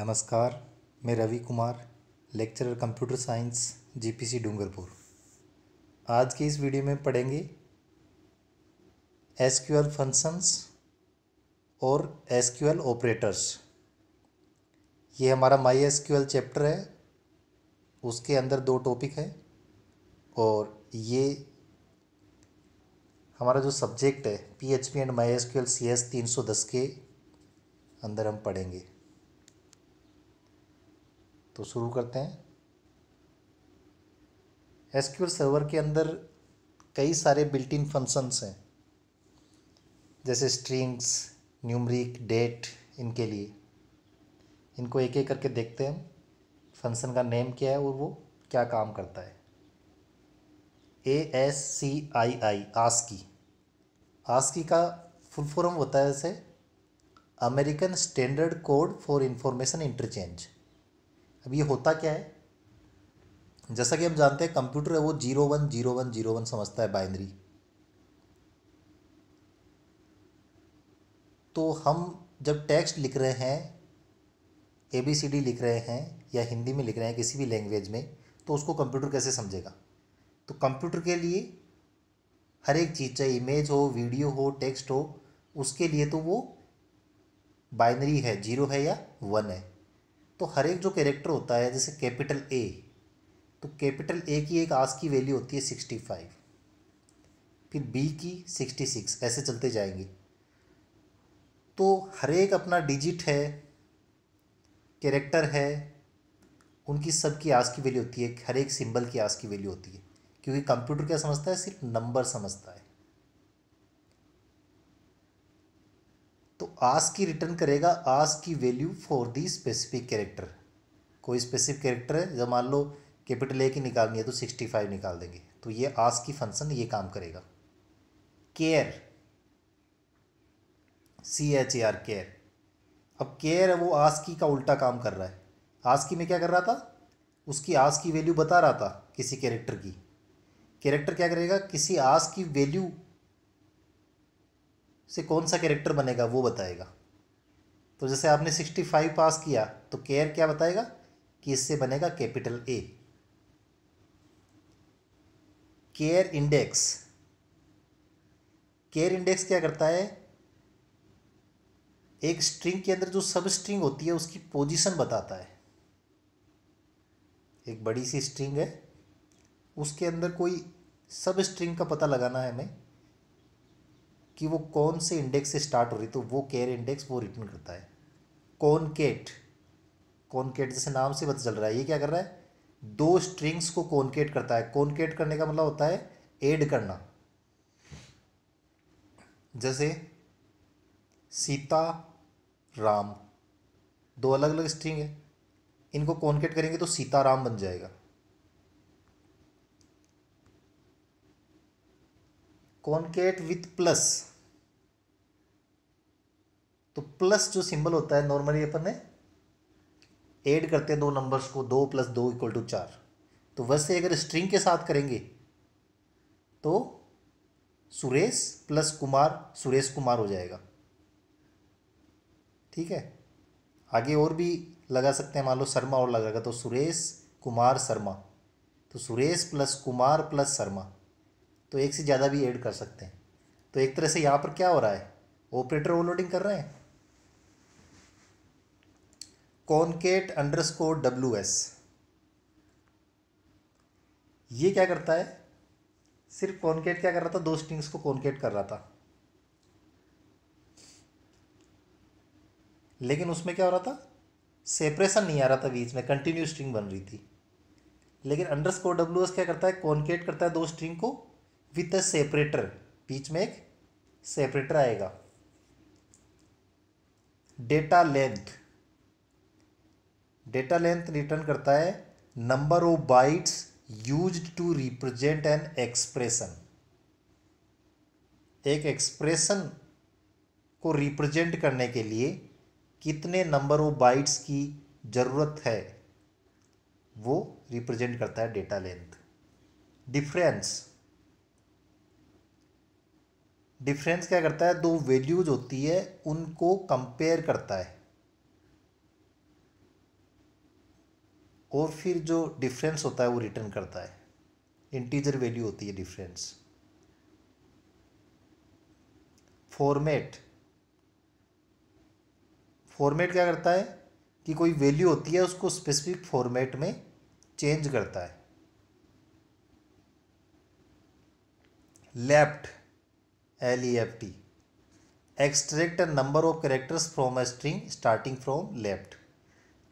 नमस्कार मैं Ravi Kumar lecturer computer science GPC Dungarpur आज की इस वीडियो में पढ़ेंगे एसक्यूएल फंक्शंस और एसक्यूएल ऑपरेटर्स ये हमारा माई एसक्यूएल चैप्टर है उसके अंदर दो टॉपिक है और ये हमारा जो सब्जेक्ट है PHP and my SQL CS दस के अंदर हम पढ़ेंगे तो शुरू करते हैं एसक्यूएल सर्वर के अंदर कई सारे बिल्ट इन फंक्शंस हैं जैसे स्ट्रिंग्स न्यूमरिक डेट इनके लिए इनको एक एक करके देखते हैं फंक्शन का नेम क्या है और वो क्या काम करता है A S C I I ASCII ASCII का फुल फॉर्म होता है जैसे American standard code for information interchange अब ये होता क्या है जैसा कि हम जानते हैं कंप्यूटर है वो zero one zero one zero one समझता है बाइनरी तो हम जब टेक्स्ट लिख रहे हैं ए बी सी डी लिख रहे हैं या हिंदी में लिख रहे हैं किसी भी लैंग्वेज में तो उसको कंप्यूटर कैसे समझेगा तो कंप्यूटर के लिए हर एक चीज़ चाहे इमेज हो वीडियो हो टेक्स्ट हो उसके लिए तो वो बाइनरी है जीरो है या वन है तो हर एक जो कैरेक्टर होता है जैसे कैपिटल ए तो कैपिटल ए की एक आस की वैल्यू होती है सिक्सटी फाइव फिर बी की सिक्सटी सिक्स ऐसे चलते जाएंगे तो हर एक अपना डिजिट है कैरेक्टर है उनकी सब की आस की वैल्यू होती है हर एक सिंबल की आस की वैल्यू होती है क्योंकि कंप्यूटर क्या समझता है सिर्फ नंबर समझता है तो आस की रिटर्न करेगा आस की value for the specific character कोई स्पेसिफिक कैरेक्टर है जब मान लो कैपिटल ए की निकालनी है तो सिक्सटी फाइव निकाल देंगे तो ये आस की फंक्शन ये काम करेगा char C H A R char अब केयर है वो की का उल्टा काम कर रहा है की में क्या कर रहा था उसकी आस की वैल्यू बता रहा था किसी कैरेक्टर की कैरेक्टर क्या करेगा किसी आस की वैल्यू से कौन सा कैरेक्टर बनेगा वो बताएगा तो जैसे आपने सिक्सटी फाइव पास किया तो केयर क्या बताएगा कि इससे बनेगा capital A char index char index क्या करता है एक स्ट्रिंग के अंदर जो सब स्ट्रिंग होती है उसकी पोजीशन बताता है एक बड़ी सी स्ट्रिंग है उसके अंदर कोई सब स्ट्रिंग का पता लगाना है हमें कि वो कौन से इंडेक्स से स्टार्ट हो रही तो वो केयर इंडेक्स वो रिटर्न करता है कॉनकेट कॉनकेट जैसे नाम से पता चल रहा है ये क्या कर रहा है दो स्ट्रिंग्स को कॉनकेट करता है कॉनकेट करने का मतलब होता है एड करना जैसे सीता राम दो अलग अलग स्ट्रिंग है इनको कॉनकेट करेंगे तो सीता राम बन जाएगा कॉनकेट विथ प्लस तो प्लस जो सिंबल होता है नॉर्मली अपन ने ऐड करते हैं दो नंबर्स को दो प्लस दो इक्वल टू चार तो वैसे अगर स्ट्रिंग के साथ करेंगे तो सुरेश प्लस कुमार सुरेश कुमार हो जाएगा ठीक है आगे और भी लगा सकते हैं मान लो शर्मा और लगाएगा तो सुरेश कुमार शर्मा तो सुरेश प्लस कुमार प्लस शर्मा तो एक से ज़्यादा भी ऐड कर सकते हैं तो एक तरह से यहाँ पर क्या हो रहा है ऑपरेटर ओवरलोडिंग कर रहे हैं concat underscore W S ये क्या करता है सिर्फ कॉन्केट क्या कर रहा था दो स्ट्रिंग्स को कॉनकेट कर रहा था लेकिन उसमें क्या हो रहा था सेपरेशन नहीं आ रहा था बीच में कंटिन्यू स्ट्रिंग बन रही थी लेकिन अंडर स्कोर डब्ल्यू एस क्या करता है कॉनकेट करता है दो स्ट्रिंग को विथ अ सेपरेटर बीच में एक सेपरेटर आएगा data length data length return करता है number of bytes used to represent an expression एक एक्सप्रेशन को रिप्रेजेंट करने के लिए कितने नंबर ऑफ बाइट्स की ज़रूरत है वो रिप्रेजेंट करता है डेटा लेंथ डिफरेंस डिफरेंस क्या करता है दो वैल्यूज होती है उनको कंपेयर करता है और फिर जो डिफरेंस होता है वो रिटर्न करता है इंटीजर वैल्यू होती है डिफरेंस फॉर्मेट फॉर्मेट क्या करता है कि कोई वैल्यू होती है उसको स्पेसिफिक फॉर्मेट में चेंज करता है left L E F T extract number of characters from a string starting from left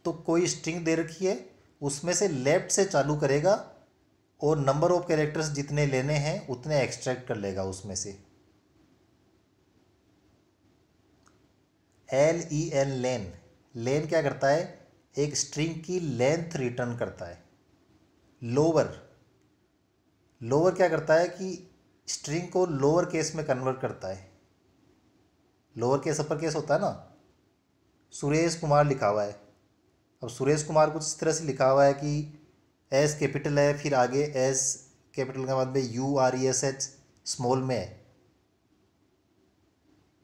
तो कोई स्ट्रिंग दे रखी है उसमें से लेफ्ट से चालू करेगा और नंबर ऑफ कैरेक्टर्स जितने लेने हैं उतने एक्सट्रैक्ट कर लेगा उसमें से एल ई एन लेन लेन क्या करता है एक स्ट्रिंग की लेंथ रिटर्न करता है लोअर लोअर क्या करता है कि स्ट्रिंग को लोअर केस में कन्वर्ट करता है लोअर केस अपर केस होता है ना सुरेश कुमार लिखा हुआ है और सुरेश कुमार कुछ इस तरह से लिखा हुआ है कि एस कैपिटल है फिर आगे एस कैपिटल के बाद में U R E S H small में है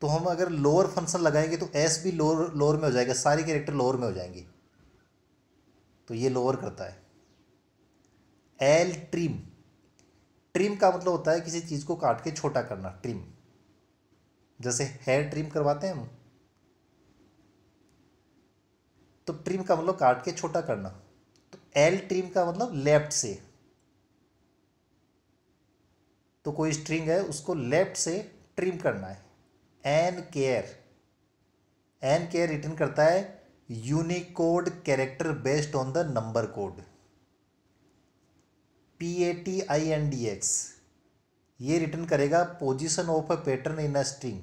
तो हम अगर लोअर फंक्शन लगाएंगे तो एस भी लोअर लोअर में हो जाएगा सारे कैरेक्टर लोअर में हो जाएंगे तो ये लोअर करता है एल ट्रिम ट्रिम का मतलब होता है किसी चीज़ को काट के छोटा करना ट्रिम जैसे हेयर ट्रिम करवाते हैं हम तो ट्रिम का मतलब काट के छोटा करना तो एल ट्रिम का मतलब लेफ्ट से तो कोई स्ट्रिंग है उसको लेफ्ट से ट्रिम करना है N char N char return करता है Unicode character based on the number code P A T I N D X ये रिटर्न करेगा position of a pattern in a string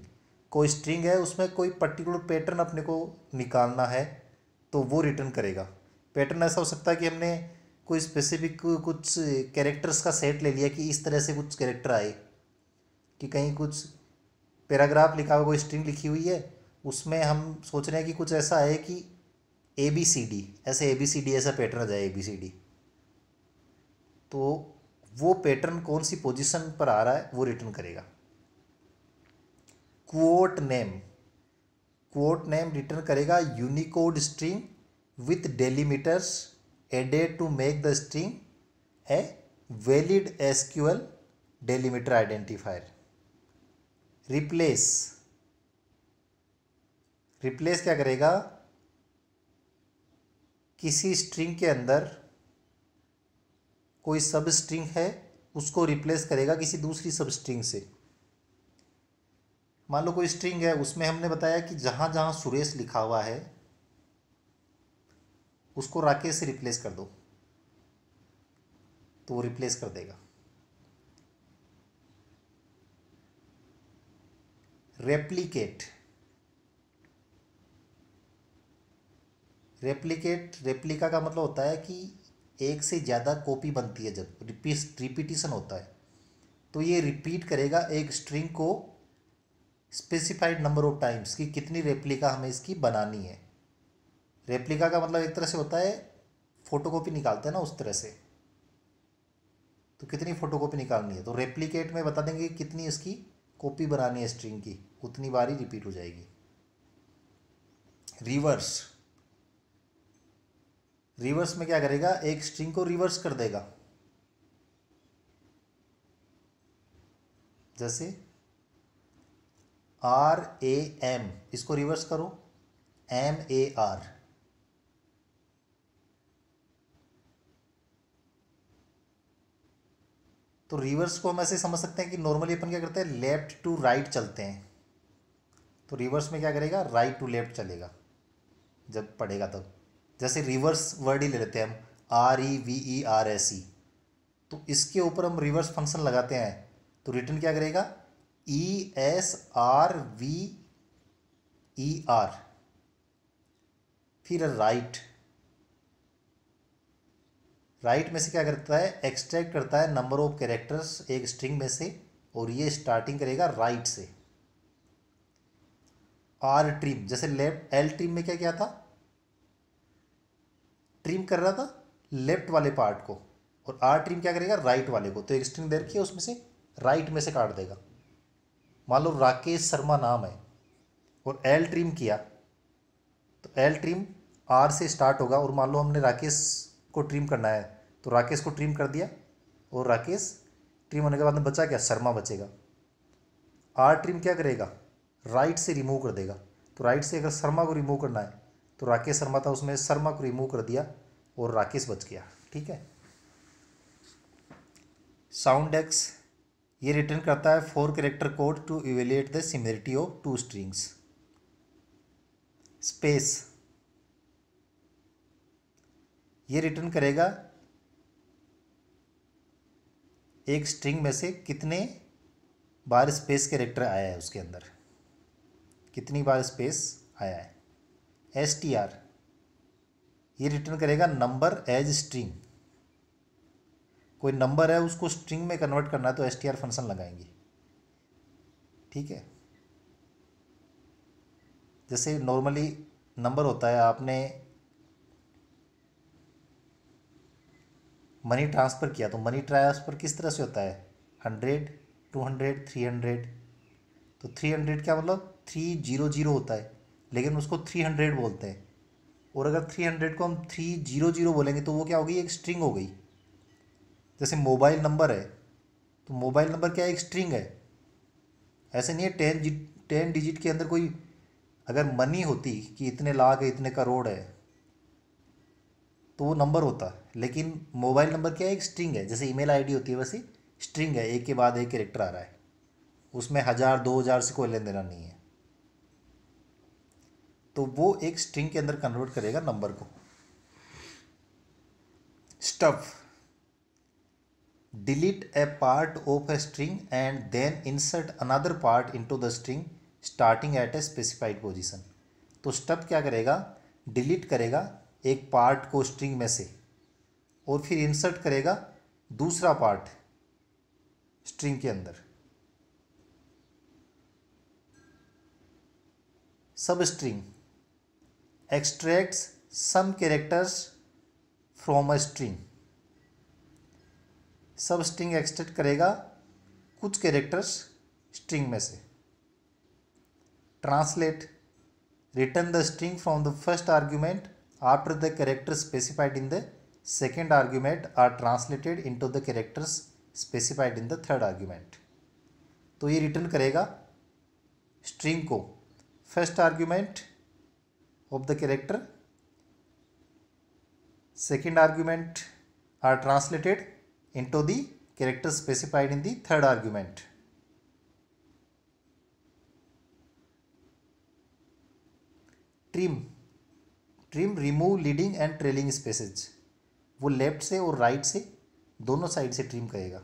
कोई स्ट्रिंग है उसमें कोई पर्टिकुलर पैटर्न अपने को निकालना है तो वो रिटर्न करेगा पैटर्न ऐसा हो सकता है कि हमने कोई स्पेसिफिक कुछ कैरेक्टर्स का सेट ले लिया कि इस तरह से कुछ कैरेक्टर आए कि कहीं कुछ पैराग्राफ लिखा हुआ कोई स्ट्रिंग लिखी हुई है उसमें हम सोच रहे हैं कि कुछ ऐसा आए कि ए बी सी डी ऐसे ए बी सी डी ऐसा पैटर्न आ जाए ए बी सी डी तो वो पैटर्न कौन सी पोजीशन पर आ रहा है वो रिटर्न करेगा quote name code name return करेगा Unicode string with delimiters added to make the string a valid SQL delimiter identifier replace replace क्या करेगा किसी स्ट्रिंग के अंदर कोई सब स्ट्रिंग है उसको रिप्लेस करेगा किसी दूसरी सब स्ट्रिंग से मान लो कोई स्ट्रिंग है उसमें हमने बताया कि जहाँ जहाँ सुरेश लिखा हुआ है उसको राकेश से रिप्लेस कर दो तो वो रिप्लेस कर देगा रेप्लीकेट रेप्लीकेट रेप्लिका का मतलब होता है कि एक से ज़्यादा कॉपी बनती है जब रिपीट रिपीटिशन होता है तो ये रिपीट करेगा एक स्ट्रिंग को स्पेसिफाइड नंबर ऑफ टाइम्स कि कितनी रेप्लिका हमें इसकी बनानी है रेप्लिका का मतलब एक तरह से होता है फ़ोटोकॉपी निकालते हैं ना उस तरह से तो कितनी फ़ोटोकॉपी निकालनी है तो रेप्लिकेट में बता देंगे कि कितनी इसकी कॉपी बनानी है स्ट्रिंग की उतनी बार ही रिपीट हो जाएगी रिवर्स रिवर्स में क्या करेगा एक स्ट्रिंग को रिवर्स कर देगा जैसे आर ए एम इसको रिवर्स करो एम ए आर तो रिवर्स को हम ऐसे समझ सकते हैं कि नॉर्मली अपन क्या करते हैं लेफ्ट टू राइट चलते हैं तो रिवर्स में क्या करेगा राइट टू लेफ्ट चलेगा जब पढ़ेगा तब जैसे रिवर्स वर्ड ही ले लेते हैं हम R E V E R S E तो इसके ऊपर हम रिवर्स फंक्शन लगाते हैं तो रिटर्न क्या करेगा E S R V E R फिर राइट राइट में से क्या करता है एक्सट्रैक्ट करता है नंबर ऑफ कैरेक्टर्स एक स्ट्रिंग में से और ये स्टार्टिंग करेगा राइट से आर ट्रिम जैसे लेफ्ट एल ट्रिम में क्या क्या था ट्रिम कर रहा था लेफ्ट वाले पार्ट को और आर ट्रिम क्या करेगा राइट वाले को तो एक स्ट्रिंग दे रखी है उसमें से राइट में से काट देगा मान लो राकेश शर्मा नाम है और एल ट्रिम किया तो एल ट्रिम आर से स्टार्ट होगा और मान लो हमने राकेश को ट्रिम करना है तो राकेश को ट्रिम कर दिया और राकेश ट्रिम होने के बाद में बचा क्या शर्मा बचेगा आर ट्रिम क्या करेगा राइट से रिमूव कर देगा तो राइट से अगर शर्मा को रिमूव करना है तो राकेश शर्मा था उसमें शर्मा को रिमूव कर दिया और राकेश बच गया ठीक है साउंड एक्स ये रिटर्न करता है four character code to evaluate the similarity of two strings space ये रिटर्न करेगा एक स्ट्रिंग में से कितने बार स्पेस कैरेक्टर आया है उसके अंदर कितनी बार स्पेस आया है एस टी आर ये रिटर्न करेगा नंबर एज स्ट्रिंग कोई नंबर है उसको स्ट्रिंग में कन्वर्ट करना है तो एस फंक्शन लगाएंगे ठीक है जैसे नॉर्मली नंबर होता है आपने मनी ट्रांसफ़र किया तो मनी ट्रांसफ़र किस तरह से होता है hundred two hundred three hundred तो थ्री हंड्रेड क्या मतलब थ्री जीरो जीरो होता है लेकिन उसको थ्री हंड्रेड बोलते हैं और अगर थ्री हंड्रेड को हम थ्री जीरो जीरो बोलेंगे तो वो क्या हो गई एक स्ट्रिंग हो गई जैसे मोबाइल नंबर है तो मोबाइल नंबर क्या है एक स्ट्रिंग है ऐसे नहीं है टेन जी टेन डिजिट के अंदर कोई अगर मनी होती कि इतने लाख है इतने करोड़ है तो वो नंबर होता है लेकिन मोबाइल नंबर क्या है एक स्ट्रिंग है जैसे ईमेल आईडी होती है वैसे स्ट्रिंग है एक के बाद एक करेक्टर आ रहा है उसमें हज़ार दो हज़ार से कोई लेन देना नहीं है तो वो एक स्ट्रिंग के अंदर कन्वर्ट करेगा नंबर को stuff delete a part of a string and then insert another part into the string starting at a specified position तो स्टब क्या करेगा डिलीट करेगा एक पार्ट को स्ट्रिंग में से और फिर इंसर्ट करेगा दूसरा पार्ट स्ट्रिंग के अंदर substring extracts some characters from a string substring extract करेगा कुछ कैरेक्टर्स स्ट्रिंग में से translate return the string from the first argument after the character specified in the second argument are translated into the characters specified in the third argument तो ये return करेगा string को first argument of the character second argument are translated into the character specified in the third argument. Trim trim remove leading and trailing spaces वो left से और right right से दोनों side से ट्रिम करेगा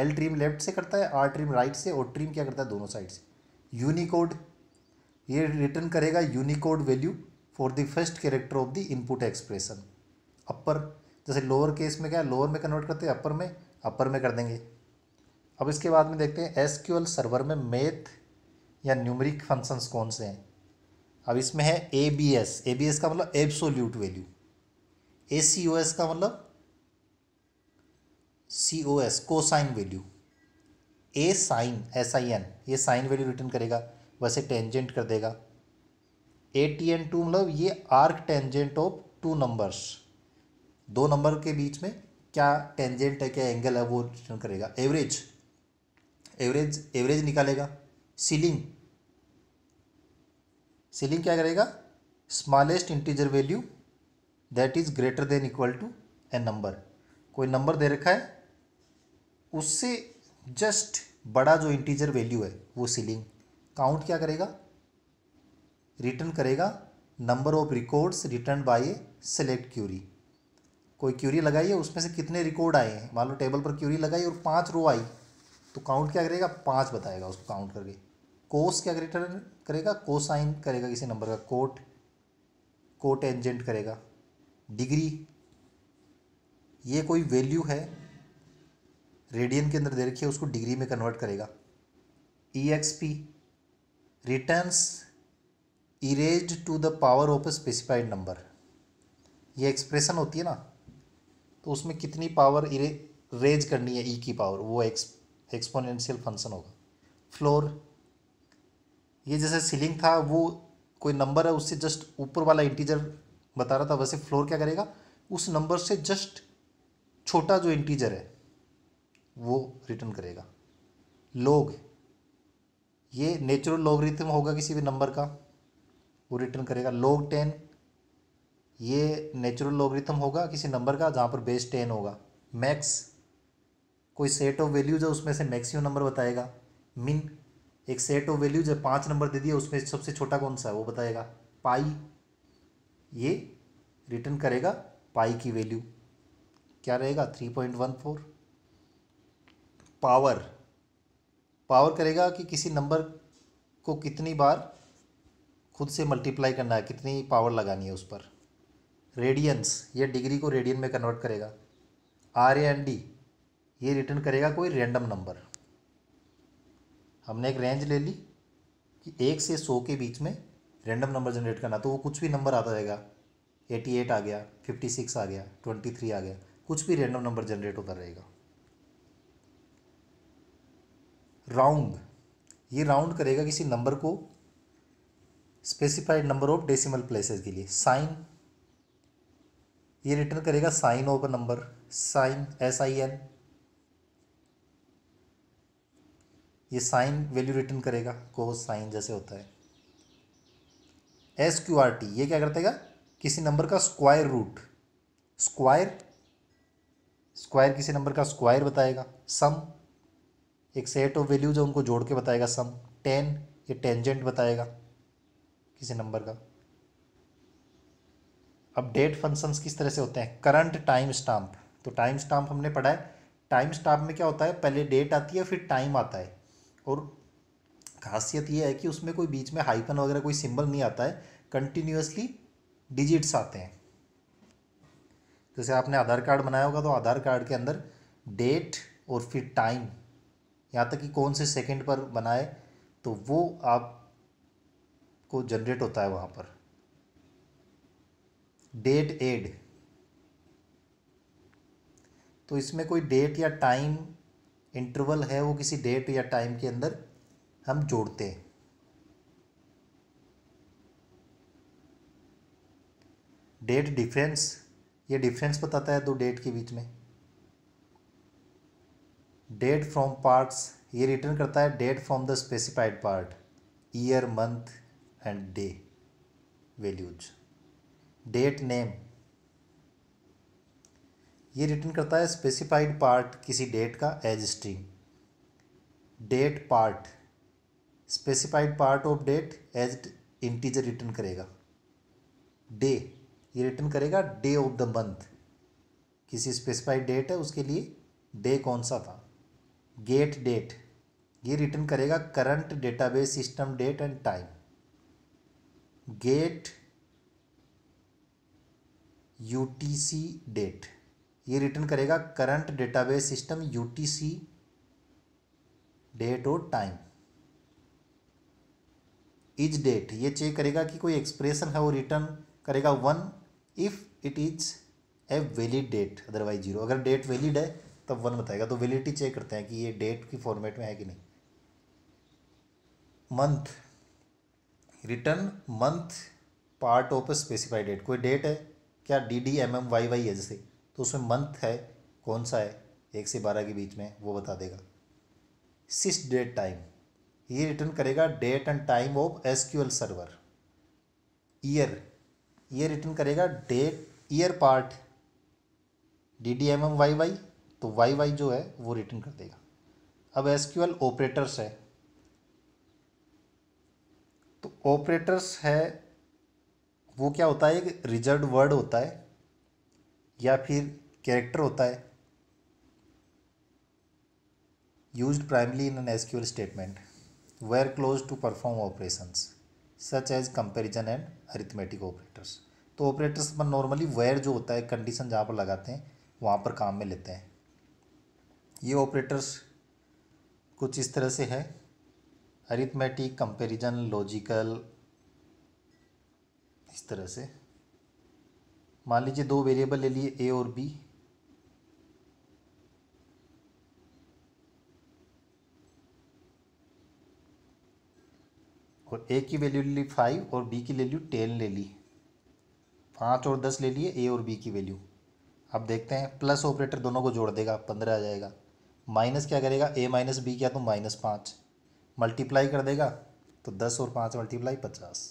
L trim left से करता है आर ट्रिम राइट से और ट्रिम क्या करता है दोनों साइड से यूनिकोड ये रिटर्न करेगा Unicode value for the first character of the input expression upper जैसे लोअर केस में क्या लोअर में कन्वर्ट करते हैं अपर में अपर में कर देंगे अब इसके बाद में देखते हैं एस सर्वर में मेथ या न्यूमरिक फंक्शंस कौन से हैं अब इसमें है A B S A B S का मतलब absolute value A C O S का मतलब C O S cosine value A sine S I N ये साइन वैल्यू रिटर्न करेगा वैसे टेंजेंट कर देगा ए टी एन टू मतलब ये arc tangent of two numbers दो नंबर के बीच में क्या टेंजेंट है क्या एंगल है वो करेगा एवरेज एवरेज एवरेज निकालेगा सीलिंग सीलिंग क्या करेगा smallest integer value that is greater than equal to N number कोई नंबर दे रखा है उससे जस्ट बड़ा जो इंटीजर वैल्यू है वो सीलिंग काउंट क्या करेगा रिटर्न करेगा number of records return by a select query कोई क्यूरी लगाई है उसमें से कितने रिकॉर्ड आए हैं मान लो टेबल पर क्यूरी लगाई और पाँच रो आई तो काउंट क्या करेगा पाँच बताएगा उसको काउंट करके कोस क्या रिटर्न करेगा साइन करेगा किसी नंबर का कोट कोट एजेंट करेगा डिग्री ये कोई वैल्यू है रेडियन के अंदर दे रखी है उसको डिग्री में कन्वर्ट करेगा E X P returns raise to the power of a specified number ये एक्सप्रेशन होती है ना तो उसमें कितनी पावर रेज करनी है ई e की पावर वो एक्स एक्सपोनेंशियल फंक्शन होगा फ्लोर ये जैसे सीलिंग था वो कोई नंबर है उससे जस्ट ऊपर वाला इंटीजर बता रहा था वैसे फ्लोर क्या करेगा उस नंबर से जस्ट छोटा जो इंटीजर है वो रिटर्न करेगा लोग ये नेचुरल लॉगरिथम होगा किसी भी नंबर का वो रिटर्न करेगा लोग टेन ये नेचुरल लॉगरिथम होगा किसी नंबर का जहाँ पर बेस टेन होगा मैक्स कोई सेट ऑफ वैल्यू जो उसमें से मैक्सिमम नंबर बताएगा मिन एक सेट ऑफ वैल्यू जो पाँच नंबर दे दिए उसमें सबसे छोटा कौन सा है वो बताएगा पाई ये रिटर्न करेगा पाई की वैल्यू क्या रहेगा three point one four power power करेगा कि किसी नंबर को कितनी बार खुद से मल्टीप्लाई करना है कितनी पावर लगानी है उस पर रेडियंस ये डिग्री को रेडियन में कन्वर्ट करेगा आर एन डी ये रिटर्न करेगा कोई रैंडम नंबर हमने एक रेंज ले ली कि एक से सौ के बीच में रैंडम नंबर जनरेट करना तो वो कुछ भी नंबर आता रहेगा एटी एट आ गया फिफ्टी सिक्स आ गया ट्वेंटी थ्री आ गया कुछ भी रैंडम नंबर जनरेट होता रहेगा राउंड ये राउंड करेगा किसी नंबर को specified number of decimal places के लिए साइन ये रिटर्न करेगा sign over number sine S I N ये साइन वैल्यू रिटर्न करेगा कोस साइन जैसे होता है एस क्यू आर टी ये क्या करतेगा किसी नंबर का स्क्वायर रूट स्क्वायर स्क्वायर किसी नंबर का स्क्वायर बताएगा सम एक सेट ऑफ वैल्यू जो उनको जोड़ के बताएगा सम टेन ये टेंजेंट बताएगा किसी नंबर का अब डेट फंक्शंस किस तरह से होते हैं करंट टाइम स्टाम्प तो टाइम स्टाम्प हमने पढ़ा है टाइम स्टाम्प में क्या होता है पहले डेट आती है फिर टाइम आता है और खासियत यह है कि उसमें कोई बीच में हाइपन वगैरह कोई सिंबल नहीं आता है कंटिन्यूसली डिजिट्स आते हैं जैसे आपने आधार कार्ड बनाया होगा तो आधार कार्ड के अंदर डेट और फिर टाइम यहाँ तक कि कौन से सेकंड पर बनाए तो वो आप को जनरेट होता है वहाँ पर डेट एड तो इसमें कोई डेट या टाइम इंटरवल है वो किसी डेट या टाइम के अंदर हम जोड़ते हैं डेट डिफरेंस ये डिफरेंस बताता है दो डेट के बीच में डेट फ्रॉम पार्ट्स ये रिटर्न करता है date from the specified part year month and day values date name ये रिटर्न करता है स्पेसिफाइड पार्ट किसी डेट का as string date part specified part of date as integer return करेगा day ये रिटर्न करेगा डे ऑफ द मंथ किसी specified date है उसके लिए डे कौन सा था गेट डेट ये रिटर्न करेगा current database system date and time get U T C date ये रिटर्न करेगा current database system U date और टाइम इज डेट ये चेक करेगा कि कोई एक्सप्रेशन है वो रिटर्न करेगा one if it is a valid date otherwise zero अगर डेट वैलिड है तब वन बताएगा तो वैलिडिटी चेक करते हैं कि ये डेट की फॉर्मेट में है कि नहीं month return month part of specified date कोई डेट है क्या D D M M Y Y है जैसे तो उसमें मंथ है कौन सा है एक से बारह के बीच में वो बता देगा सिस डेट टाइम ये रिटर्न करेगा date and time of S Q L server year ये रिटर्न करेगा date year part D D M M Y Y तो वाई वाई जो है वो रिटर्न कर देगा अब एस क्यू एल ऑपरेटर्स है तो ऑपरेटर्स है वो क्या होता है एक रिजर्व वर्ड होता है या फिर कैरेक्टर होता है use primarily in an SQL statement where clause to perform operations such as comparison and arithmetic operators तो ऑपरेटर्स पर नॉर्मली वेयर जो होता है कंडीशन जहाँ पर लगाते हैं वहाँ पर काम में लेते हैं ये ऑपरेटर्स कुछ इस तरह से है अरिथमेटिक कंपेरिजन लॉजिकल इस तरह से मान लीजिए दो वेरिएबल ले लिए ए और बी और ए की वैल्यू ले ली फाइव और बी की ले ली टेन ले ली पाँच और दस ले लिए ए और बी की वैल्यू अब देखते हैं प्लस ऑपरेटर दोनों को जोड़ देगा पंद्रह आ जाएगा माइनस क्या करेगा ए माइनस बी क्या तो माइनस पाँच मल्टीप्लाई कर देगा तो दस और पाँच मल्टीप्लाई पचास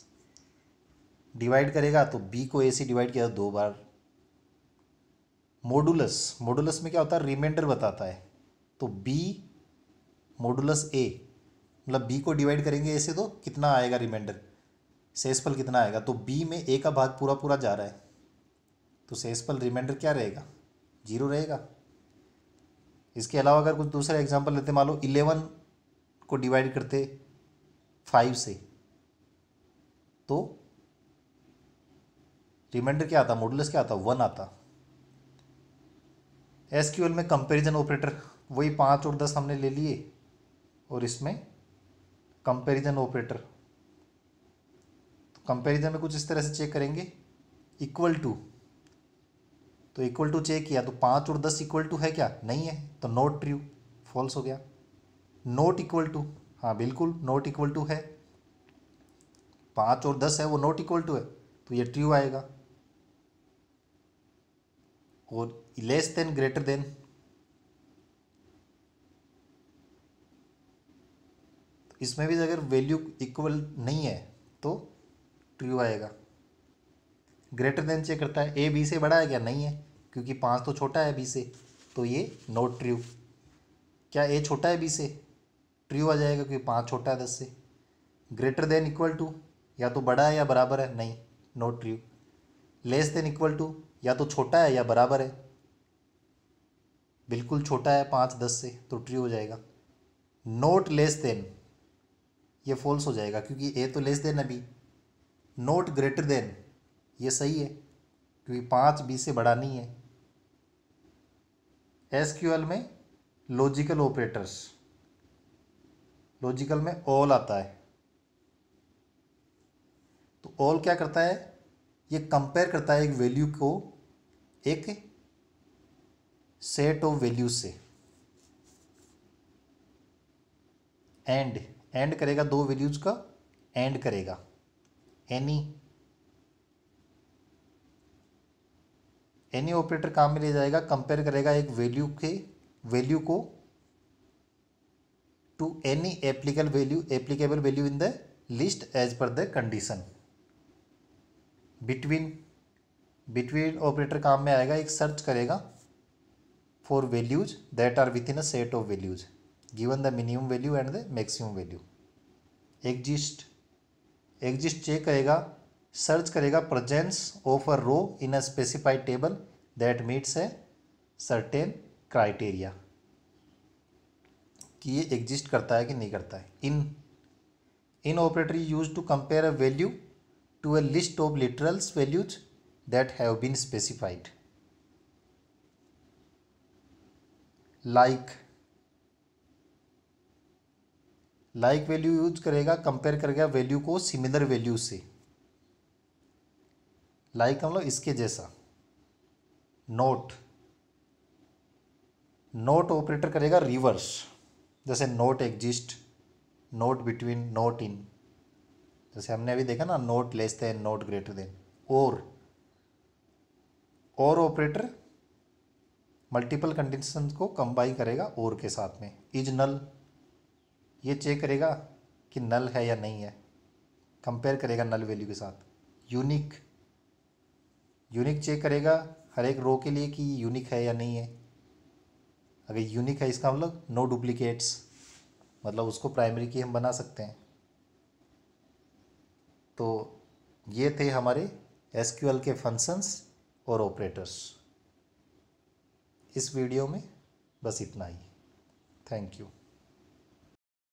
डिवाइड करेगा तो बी को ए से डिवाइड किया तो दो बार मोडुलस मोडुलस में क्या होता है रिमाइंडर बताता है तो बी मोडुलस ए मतलब बी को डिवाइड करेंगे ऐसे तो कितना आएगा रिमाइंडर सेसफल कितना आएगा तो बी में ए का भाग पूरा पूरा जा रहा है तो सेसफल रिमाइंडर क्या रहेगा जीरो रहेगा इसके अलावा अगर कुछ दूसरा एग्जाम्पल लेते मान लो इलेवन को डिवाइड करते फाइव से तो रिमाइंडर क्या आता मॉडुलस क्या आता वन आता एस में कंपेरिजन ऑपरेटर वही पाँच और दस हमने ले लिए और इसमें कंपेरिजन ऑपरेटर कंपेरिजन में कुछ इस तरह से चेक करेंगे इक्वल टू तो इक्वल टू चेक किया तो पाँच और दस इक्वल टू है क्या नहीं है तो नॉट ट्रू फॉल्स हो गया नॉट इक्वल टू हाँ बिल्कुल नॉट इक्वल टू है पाँच और दस है वो नॉट इक्वल टू है तो ये ट्रू आएगा और लेस देन ग्रेटर देन इसमें भी अगर वैल्यू इक्वल नहीं है तो ट्रू आएगा ग्रेटर देन चेक करता है ए बी से बड़ा है क्या नहीं है क्योंकि पाँच तो छोटा है बी से तो ये नॉट ट्रू क्या ए छोटा है बी से ट्रू आ जाएगा क्योंकि पाँच छोटा है दस से ग्रेटर देन इक्वल टू या तो बड़ा है या बराबर है नहीं not true less than equal to या तो छोटा है या बराबर है बिल्कुल छोटा है पाँच दस से तो ट्री हो जाएगा नोट लेस देन ये फॉल्स हो जाएगा क्योंकि ए तो लेस देन अभी नोट ग्रेटर देन ये सही है क्योंकि पाँच बी से बड़ा नहीं है एस क्यू एल में लॉजिकल ऑपरेटर्स लॉजिकल में ऑल आता है तो ऑल क्या करता है ये कंपेयर करता है एक वैल्यू को एक सेट ऑफ वैल्यू से एंड एंड करेगा दो वैल्यूज का एंड करेगा एनी एनी ऑपरेटर काम में ले जाएगा कंपेयर करेगा एक वैल्यू के वैल्यू को to any applicable value applicable value in the list as per the condition between between operator काम में आएगा एक सर्च करेगा for values that are within a set of values given the minimum value and the maximum value exist exist check करेगा search करेगा presence of a row in a specified table that meets a certain criteria कि ये exist करता है कि नहीं करता है in in operator use to compare a value to a list of literals values that have been specified like like value use करेगा compare करेगा वैल्यू को सिमिलर वैल्यू से लाइक हम लोग इसके जैसा नोट नोट ऑपरेटर करेगा रिवर्स जैसे not exist not between not in जैसे हमने अभी देखा ना not less than not greater than और और ऑपरेटर मल्टीपल कंडीशन को कंबाइन करेगा और के साथ में इज नल ये चेक करेगा कि नल है या नहीं है कंपेयर करेगा नल वैल्यू के साथ यूनिक यूनिक चेक करेगा हर एक रो के लिए कि यूनिक है या नहीं है अगर यूनिक है इसका मतलब नो डुप्लीकेट्स मतलब उसको प्राइमरी की हम बना सकते हैं तो ये थे हमारे एस के फंक्शंस और ऑपरेटर्स इस वीडियो में बस इतना ही थैंक यू